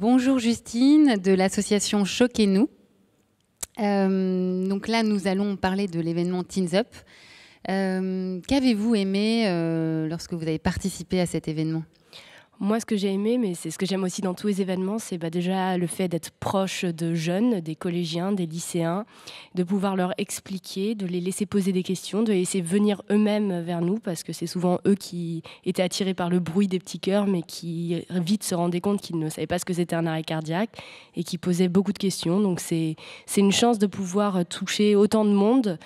Bonjour Justine de l'association Choquez-nous. Euh, donc là, nous allons parler de l'événement Teens Up. Euh, qu'avez-vous aimé euh, lorsque vous avez participé à cet événement moi, ce que j'ai aimé, mais c'est ce que j'aime aussi dans tous les événements, c'est bah, déjà le fait d'être proche de jeunes, des collégiens, des lycéens, de pouvoir leur expliquer, de les laisser poser des questions, de les laisser venir eux-mêmes vers nous, parce que c'est souvent eux qui étaient attirés par le bruit des petits cœurs, mais qui vite se rendaient compte qu'ils ne savaient pas ce que c'était un arrêt cardiaque et qui posaient beaucoup de questions. Donc, c'est une chance de pouvoir toucher autant de monde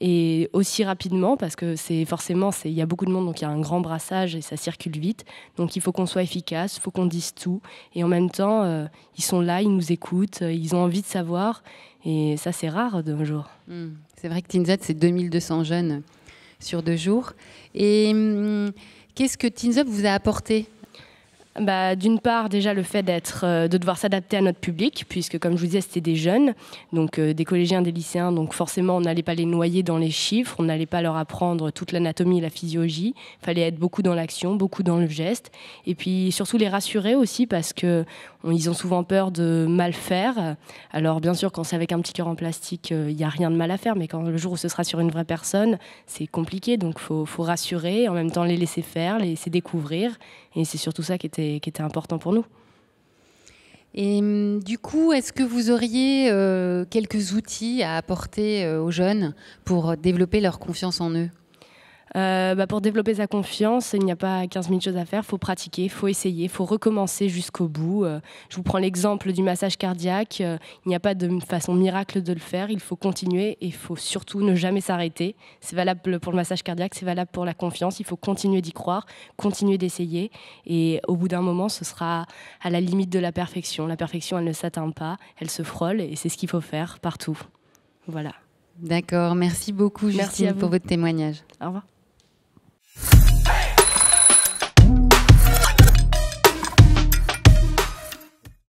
et aussi rapidement parce que c'est forcément il y a beaucoup de monde donc il y a un grand brassage et ça circule vite donc il faut qu'on soit efficace, faut qu'on dise tout. Et en même temps, euh, ils sont là, ils nous écoutent, euh, ils ont envie de savoir. Et ça, c'est rare d'un jour. jours. Hmm. C'est vrai que Z c'est 2200 jeunes sur deux jours. Et hmm, qu'est-ce que Up vous a apporté bah, d'une part, déjà le fait euh, de devoir s'adapter à notre public, puisque comme je vous disais, c'était des jeunes, donc euh, des collégiens, des lycéens, donc forcément on n'allait pas les noyer dans les chiffres, on n'allait pas leur apprendre toute l'anatomie et la physiologie, il fallait être beaucoup dans l'action, beaucoup dans le geste, et puis surtout les rassurer aussi parce que ils ont souvent peur de mal faire. Alors bien sûr, quand c'est avec un petit cœur en plastique, euh, il n'y a rien de mal à faire, mais quand le jour où ce sera sur une vraie personne, c'est compliqué, donc faut, faut rassurer, en même temps les laisser faire, les laisser découvrir et c'est surtout ça qui était, qui était important pour nous. Et hum, du coup, est-ce que vous auriez euh, quelques outils à apporter euh, aux jeunes pour développer leur confiance en eux euh, bah, pour développer sa confiance, il n'y a pas 15 000 choses à faire. Il faut pratiquer, il faut essayer, il faut recommencer jusqu'au bout. Euh, je vous prends l'exemple du massage cardiaque. Euh, il n'y a pas de façon miracle de le faire. Il faut continuer et il faut surtout ne jamais s'arrêter. C'est valable pour le massage cardiaque, c'est valable pour la confiance. Il faut continuer d'y croire, continuer d'essayer. Et au bout d'un moment, ce sera à la limite de la perfection. La perfection, elle ne s'atteint pas, elle se frôle et c'est ce qu'il faut faire partout. Voilà. D'accord, merci beaucoup Justine merci pour votre témoignage. Au revoir.